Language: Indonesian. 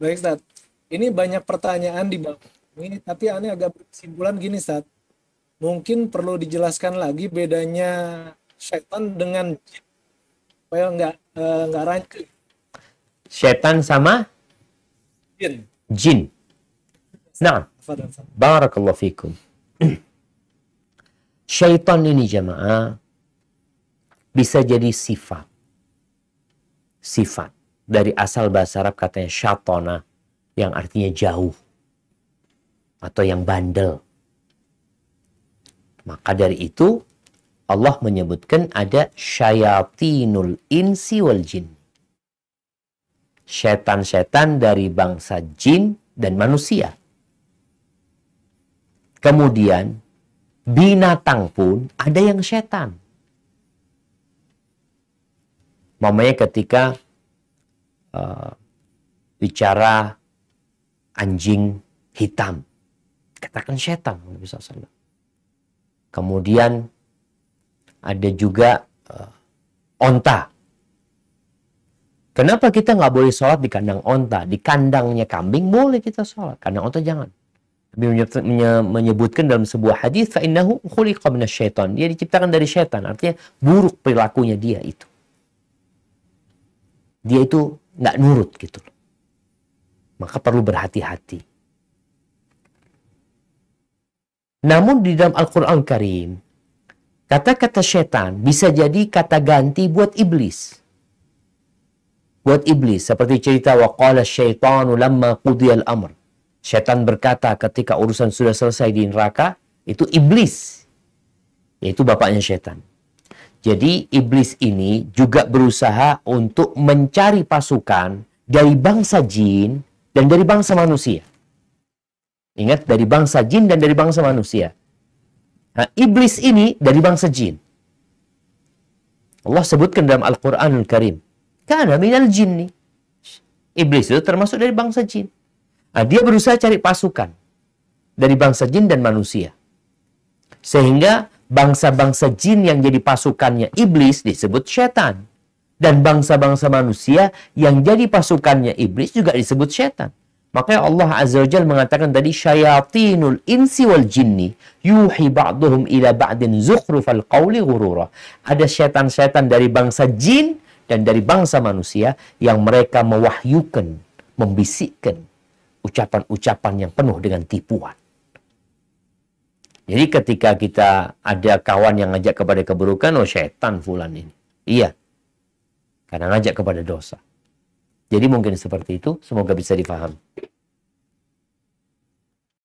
Baik, Stat. Ini banyak pertanyaan di bawah ini, tapi ini agak kesimpulan gini, saat Mungkin perlu dijelaskan lagi bedanya setan dengan jin. Supaya nggak eh, nggak rancu. Setan sama jin. Jin. Nah, barakallahu fikum. Syaitan ini jamaah bisa jadi sifat. Sifat dari asal bahasa Arab katanya syatona yang artinya jauh atau yang bandel. Maka dari itu Allah menyebutkan ada syayatinul insi wal jin. Setan-setan dari bangsa jin dan manusia. Kemudian binatang pun ada yang setan. Mamanya ketika Eh, bicara anjing hitam. Katakan setan Nabi SAW. Kemudian ada juga uh, onta. Kenapa kita nggak boleh sholat di kandang onta? Di kandangnya kambing boleh kita sholat. Kandang onta jangan. Nabi menyebutkan dalam sebuah hadis, "Fa'innahu khuliqa syaitan. Dia diciptakan dari setan. Artinya buruk perilakunya dia itu. Dia itu nggak nurut gitu loh. Maka perlu berhati-hati. Namun di dalam Al-Quran Karim, kata-kata setan bisa jadi kata ganti buat iblis. Buat iblis, seperti cerita waqala syaitanu lamma qudiyal amr. Setan berkata ketika urusan sudah selesai di neraka, itu iblis. Yaitu bapaknya setan. Jadi iblis ini juga berusaha untuk mencari pasukan dari bangsa jin dan dari bangsa manusia. Ingat dari bangsa jin dan dari bangsa manusia. Nah, iblis ini dari bangsa jin. Allah sebutkan dalam al Qur'an Al Karim, "Kana minal jinni." Iblis itu termasuk dari bangsa jin. Nah, dia berusaha cari pasukan dari bangsa jin dan manusia. Sehingga bangsa-bangsa jin yang jadi pasukannya iblis disebut setan. Dan bangsa-bangsa manusia yang jadi pasukannya iblis juga disebut setan. Makanya Allah Azza wa Jalla mengatakan tadi syayatinul insi wal jinni yuhi ba'duhum ila ba'din zukhrufal qawli ghurura. Ada setan-setan dari bangsa jin dan dari bangsa manusia yang mereka mewahyukan, membisikkan ucapan-ucapan yang penuh dengan tipuan. Jadi ketika kita ada kawan yang ngajak kepada keburukan, oh setan fulan ini. Iya. Karena ngajak kepada dosa. Jadi mungkin seperti itu, semoga bisa difahami.